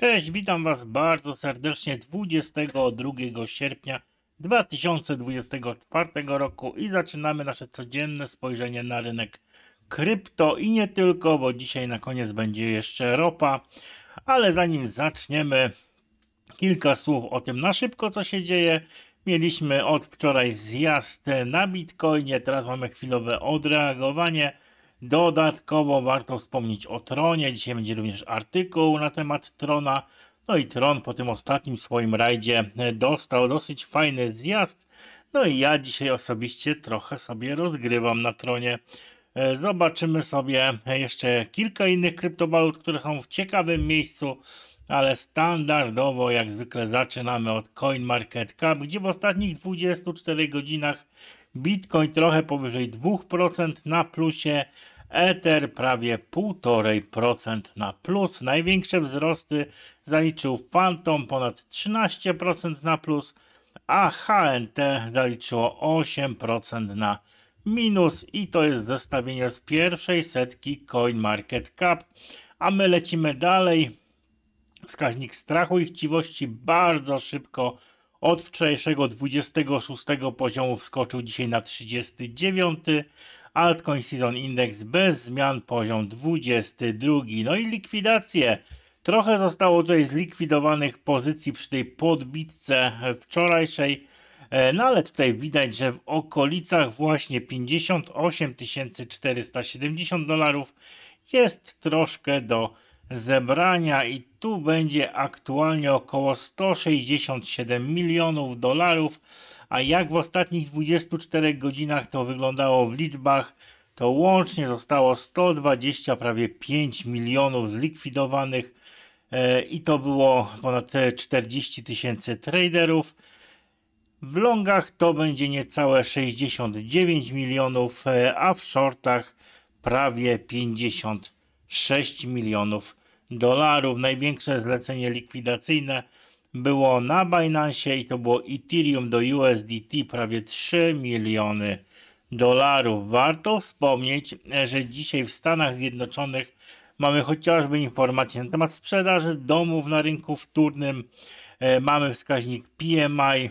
Cześć, witam Was bardzo serdecznie 22 sierpnia 2024 roku i zaczynamy nasze codzienne spojrzenie na rynek krypto i nie tylko, bo dzisiaj na koniec będzie jeszcze ropa. Ale zanim zaczniemy, kilka słów o tym na szybko, co się dzieje. Mieliśmy od wczoraj zjazd na Bitcoinie, teraz mamy chwilowe odreagowanie. Dodatkowo warto wspomnieć o tronie. Dzisiaj będzie również artykuł na temat trona. No i tron po tym ostatnim swoim rajdzie dostał dosyć fajny zjazd. No i ja dzisiaj osobiście trochę sobie rozgrywam na tronie. E, zobaczymy sobie jeszcze kilka innych kryptowalut, które są w ciekawym miejscu, ale standardowo jak zwykle zaczynamy od CoinMarketCap, gdzie w ostatnich 24 godzinach Bitcoin trochę powyżej 2% na plusie, Ether prawie 1,5% na plus. Największe wzrosty zaliczył Phantom ponad 13% na plus, a HNT zaliczyło 8% na minus i to jest zestawienie z pierwszej setki CoinMarketCap. A my lecimy dalej. Wskaźnik strachu i chciwości bardzo szybko od wczorajszego 26 poziomu wskoczył dzisiaj na 39. Altcoin Season Index bez zmian poziom 22. No i likwidacje. Trochę zostało tutaj zlikwidowanych pozycji przy tej podbitce wczorajszej. E, no ale tutaj widać, że w okolicach właśnie 58 470 dolarów jest troszkę do zebrania i tu będzie aktualnie około 167 milionów dolarów, a jak w ostatnich 24 godzinach to wyglądało w liczbach, to łącznie zostało 120 prawie 5 milionów zlikwidowanych e, i to było ponad 40 tysięcy traderów. W longach to będzie niecałe 69 milionów, e, a w shortach prawie 56 milionów dolarów. Największe zlecenie likwidacyjne było na Binance i to było Ethereum do USDT prawie 3 miliony dolarów. Warto wspomnieć, że dzisiaj w Stanach Zjednoczonych mamy chociażby informacje na temat sprzedaży domów na rynku wtórnym, e, mamy wskaźnik PMI,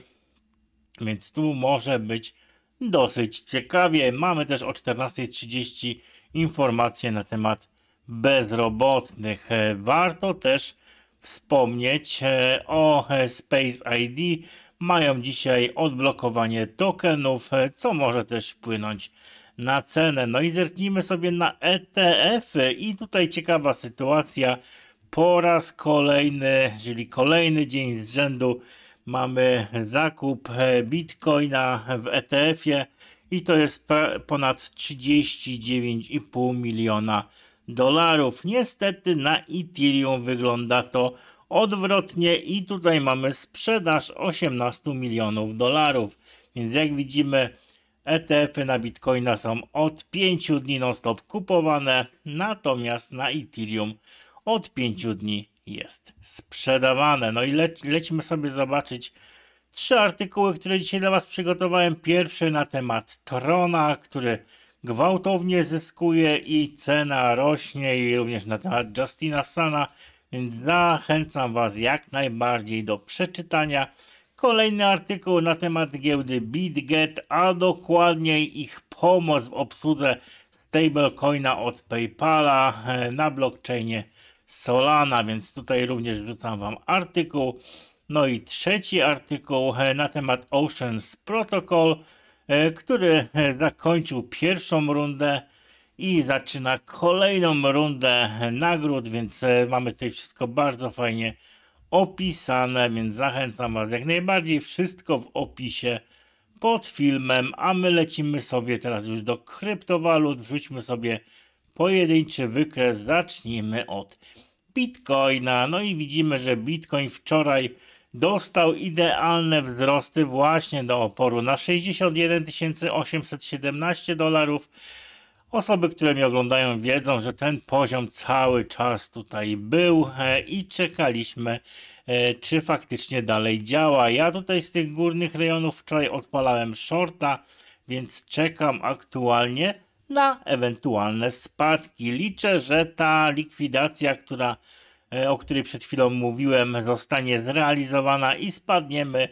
więc tu może być dosyć ciekawie. Mamy też o 14.30 informacje na temat bezrobotnych. E, warto też wspomnieć e, o e, Space ID. Mają dzisiaj odblokowanie tokenów, co może też wpłynąć na cenę. No i zerknijmy sobie na ETF -y. i tutaj ciekawa sytuacja. Po raz kolejny, czyli kolejny dzień z rzędu mamy zakup bitcoina w ETF-ie i to jest ponad 39,5 miliona dolarów. Niestety na Ethereum wygląda to odwrotnie i tutaj mamy sprzedaż 18 milionów dolarów. Więc jak widzimy ETF-y na Bitcoina są od 5 dni non stop kupowane, natomiast na Ethereum od 5 dni jest sprzedawane. No i le sobie zobaczyć trzy artykuły, które dzisiaj dla Was przygotowałem. Pierwszy na temat Trona, który gwałtownie zyskuje i cena rośnie i również na temat Justina Sana, więc zachęcam Was jak najbardziej do przeczytania. Kolejny artykuł na temat giełdy BitGet, a dokładniej ich pomoc w obsłudze stablecoina od PayPala e, na blockchainie Solana, więc tutaj również wrzucam Wam artykuł. No i trzeci artykuł e, na temat Oceans Protocol. E, który e, zakończył pierwszą rundę i zaczyna kolejną rundę nagród, więc e, mamy tutaj wszystko bardzo fajnie opisane, więc zachęcam Was jak najbardziej, wszystko w opisie pod filmem, a my lecimy sobie teraz już do kryptowalut, wrzućmy sobie pojedynczy wykres, zacznijmy od Bitcoina, no i widzimy, że Bitcoin wczoraj dostał idealne wzrosty właśnie do oporu na 61 817 dolarów. Osoby, które mnie oglądają wiedzą, że ten poziom cały czas tutaj był e, i czekaliśmy e, czy faktycznie dalej działa. Ja tutaj z tych górnych rejonów wczoraj odpalałem shorta, więc czekam aktualnie na ewentualne spadki. Liczę, że ta likwidacja, która E, o której przed chwilą mówiłem, zostanie zrealizowana i spadniemy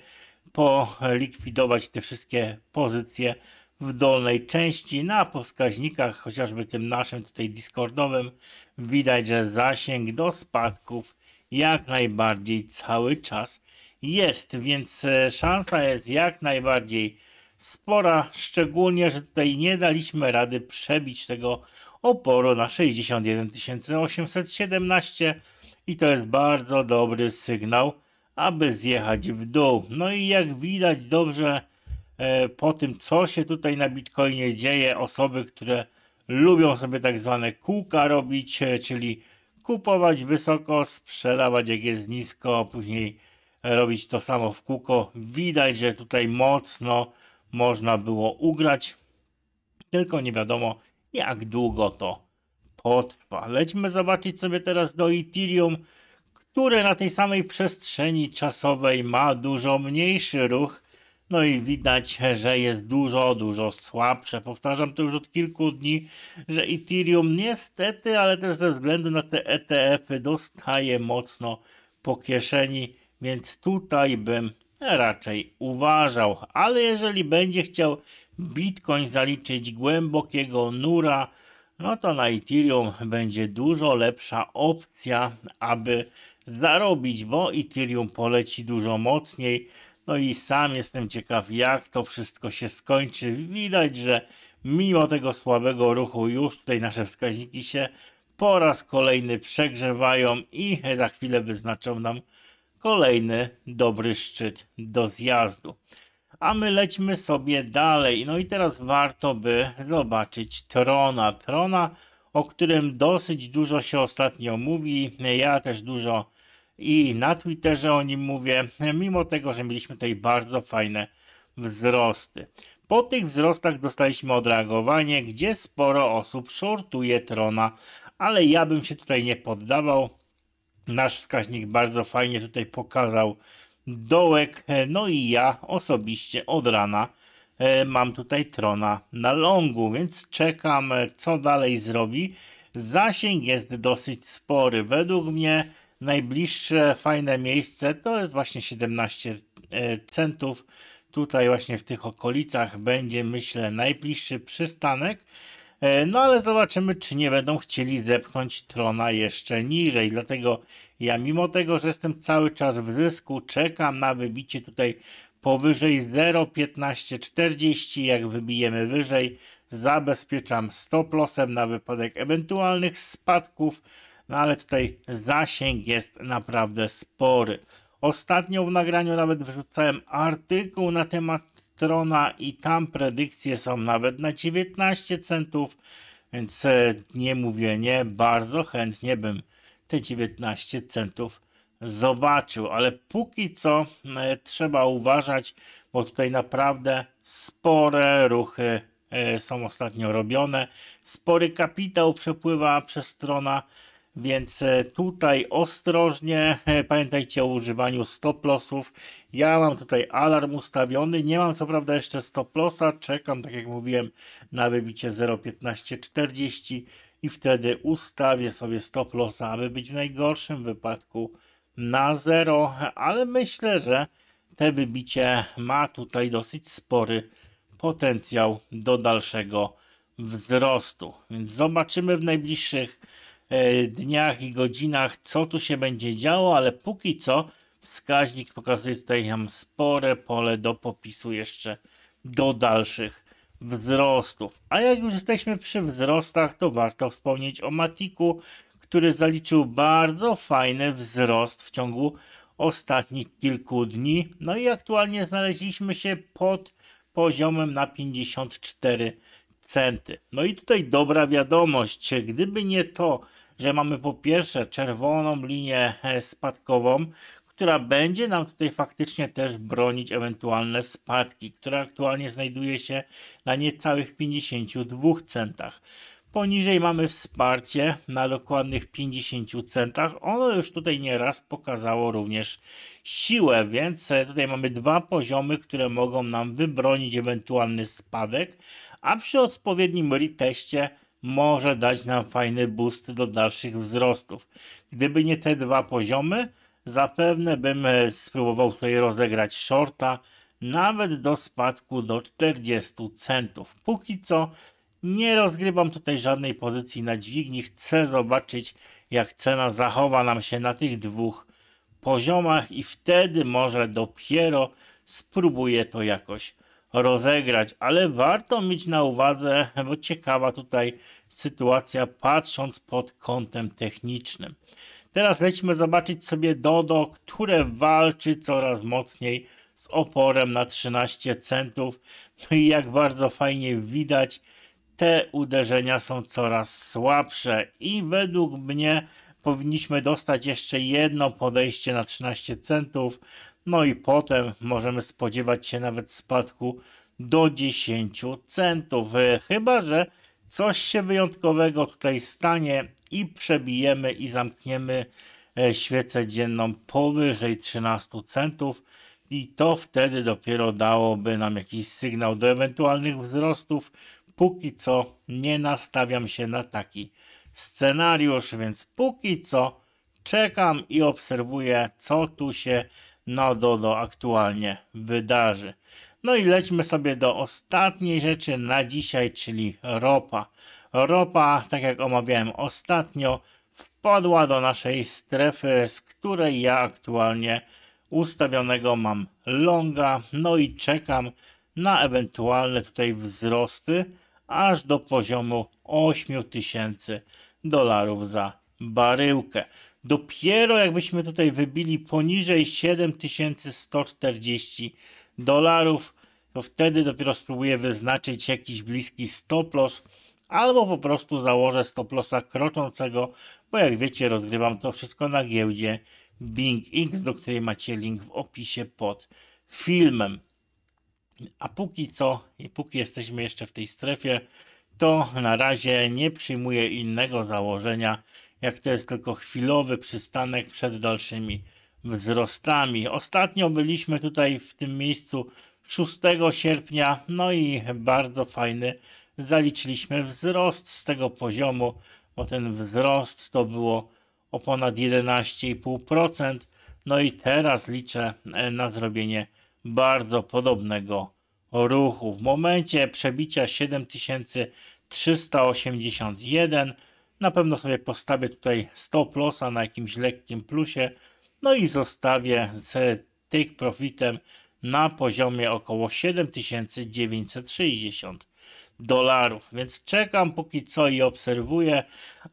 polikwidować te wszystkie pozycje w dolnej części na wskaźnikach, chociażby tym naszym tutaj Discordowym, widać, że zasięg do spadków jak najbardziej cały czas jest, więc e, szansa jest jak najbardziej spora, szczególnie, że tutaj nie daliśmy rady przebić tego oporu na 61 817 i to jest bardzo dobry sygnał, aby zjechać w dół. No i jak widać dobrze e, po tym, co się tutaj na Bitcoinie dzieje, osoby, które lubią sobie tak zwane kółka robić, e, czyli kupować wysoko, sprzedawać jak jest nisko, a później robić to samo w kółko. Widać, że tutaj mocno można było ugrać, tylko nie wiadomo jak długo to potrwa. Lećmy zobaczyć sobie teraz do Ethereum, które na tej samej przestrzeni czasowej ma dużo mniejszy ruch. No i widać, że jest dużo, dużo słabsze. Powtarzam to już od kilku dni, że Ethereum niestety, ale też ze względu na te ETF-y dostaje mocno po kieszeni, więc tutaj bym raczej uważał. Ale jeżeli będzie chciał Bitcoin zaliczyć głębokiego nura, no to na Ethereum będzie dużo lepsza opcja, aby zarobić, bo Ethereum poleci dużo mocniej. No i sam jestem ciekaw, jak to wszystko się skończy. Widać, że mimo tego słabego ruchu już tutaj nasze wskaźniki się po raz kolejny przegrzewają i za chwilę wyznaczą nam kolejny dobry szczyt do zjazdu. A my lećmy sobie dalej. No i teraz warto by zobaczyć Trona. Trona, o którym dosyć dużo się ostatnio mówi. Ja też dużo i na Twitterze o nim mówię, mimo tego, że mieliśmy tutaj bardzo fajne wzrosty. Po tych wzrostach dostaliśmy odreagowanie, gdzie sporo osób shortuje Trona, ale ja bym się tutaj nie poddawał. Nasz wskaźnik bardzo fajnie tutaj pokazał Dołek, e, no i ja osobiście od rana e, mam tutaj trona na longu, więc czekam e, co dalej zrobi. Zasięg jest dosyć spory. Według mnie najbliższe fajne miejsce to jest właśnie 17 centów. Tutaj właśnie w tych okolicach będzie myślę najbliższy przystanek. E, no ale zobaczymy, czy nie będą chcieli zepchnąć trona jeszcze niżej. Dlatego ja, mimo tego, że jestem cały czas w zysku, czekam na wybicie tutaj powyżej 0,1540. Jak wybijemy wyżej, zabezpieczam stop lossem na wypadek ewentualnych spadków. No ale tutaj zasięg jest naprawdę spory. Ostatnio w nagraniu nawet wrzucałem artykuł na temat strona i tam predykcje są nawet na 19 centów, więc e, nie mówię nie, bardzo chętnie bym te 19 centów zobaczył, ale póki co e, trzeba uważać, bo tutaj naprawdę spore ruchy e, są ostatnio robione. Spory kapitał przepływa przez strona więc e, tutaj ostrożnie, e, pamiętajcie o używaniu stop lossów. Ja mam tutaj alarm ustawiony, nie mam co prawda jeszcze stop lossa, czekam tak jak mówiłem na wybicie 0.1540 i wtedy ustawię sobie stop lossa, aby być w najgorszym wypadku na 0, ale myślę, że te wybicie ma tutaj dosyć spory potencjał do dalszego wzrostu. Więc zobaczymy w najbliższych E, dniach i godzinach, co tu się będzie działo, ale póki co wskaźnik pokazuje tutaj nam spore pole do popisu jeszcze do dalszych wzrostów. A jak już jesteśmy przy wzrostach, to warto wspomnieć o Matiku, który zaliczył bardzo fajny wzrost w ciągu ostatnich kilku dni. No i aktualnie znaleźliśmy się pod poziomem na 54 centy. No i tutaj dobra wiadomość, gdyby nie to, że mamy po pierwsze czerwoną linię e, spadkową, która będzie nam tutaj faktycznie też bronić ewentualne spadki, która aktualnie znajduje się na niecałych 52 centach. Poniżej mamy wsparcie na dokładnych 50 centach. Ono już tutaj nieraz pokazało również siłę, więc e, tutaj mamy dwa poziomy, które mogą nam wybronić ewentualny spadek, a przy odpowiednim reteście może dać nam fajny boost do dalszych wzrostów. Gdyby nie te dwa poziomy, zapewne bym e, spróbował tutaj rozegrać shorta, nawet do spadku do 40 centów. Póki co nie rozgrywam tutaj żadnej pozycji na dźwigni. Chcę zobaczyć, jak cena zachowa nam się na tych dwóch poziomach i wtedy może dopiero spróbuję to jakoś rozegrać. Ale warto mieć na uwadze, bo ciekawa tutaj sytuacja patrząc pod kątem technicznym. Teraz lecimy zobaczyć sobie Dodo, które walczy coraz mocniej z oporem na 13 centów. No i jak bardzo fajnie widać, te uderzenia są coraz słabsze i według mnie powinniśmy dostać jeszcze jedno podejście na 13 centów, no i potem możemy spodziewać się nawet spadku do 10 centów, chyba że coś się wyjątkowego tutaj stanie i przebijemy i zamkniemy e, świecę dzienną powyżej 13 centów i to wtedy dopiero dałoby nam jakiś sygnał do ewentualnych wzrostów póki co nie nastawiam się na taki scenariusz, więc póki co czekam i obserwuję, co tu się na Dodo aktualnie wydarzy. No i lećmy sobie do ostatniej rzeczy na dzisiaj, czyli ropa. Ropa, tak jak omawiałem ostatnio, wpadła do naszej strefy, z której ja aktualnie ustawionego mam longa, no i czekam na ewentualne tutaj wzrosty aż do poziomu 8000 dolarów za baryłkę. Dopiero jakbyśmy tutaj wybili poniżej 7140 dolarów, to wtedy dopiero spróbuję wyznaczyć jakiś bliski stop loss albo po prostu założę stop lossa kroczącego, bo jak wiecie rozgrywam to wszystko na giełdzie BingX, do której macie link w opisie pod filmem. A póki co, póki jesteśmy jeszcze w tej strefie, to na razie nie przyjmuję innego założenia, jak to jest tylko chwilowy przystanek przed dalszymi wzrostami. Ostatnio byliśmy tutaj w tym miejscu 6 sierpnia, no i bardzo fajny zaliczyliśmy wzrost z tego poziomu, bo ten wzrost to było o ponad 11,5%. No i teraz liczę e, na zrobienie bardzo podobnego ruchu. W momencie przebicia 7381 na pewno sobie postawię tutaj stop lossa na jakimś lekkim plusie, no i zostawię z take profitem na poziomie około 7960 dolarów. Więc czekam póki co i obserwuję,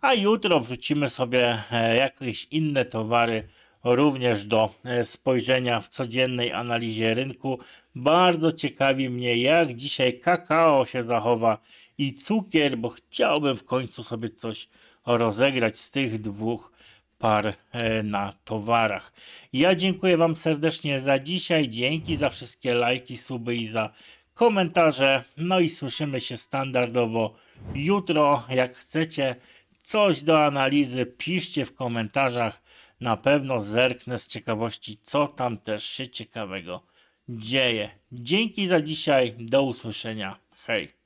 a jutro wrzucimy sobie e, jakieś inne towary również do e, spojrzenia w codziennej analizie rynku. Bardzo ciekawi mnie, jak dzisiaj kakao się zachowa i cukier, bo chciałbym w końcu sobie coś rozegrać z tych dwóch par e, na towarach. Ja dziękuję Wam serdecznie za dzisiaj. Dzięki za wszystkie lajki, suby i za komentarze. No i słyszymy się standardowo jutro. Jak chcecie coś do analizy, piszcie w komentarzach na pewno zerknę z ciekawości, co tam też się ciekawego dzieje. Dzięki za dzisiaj, do usłyszenia, hej!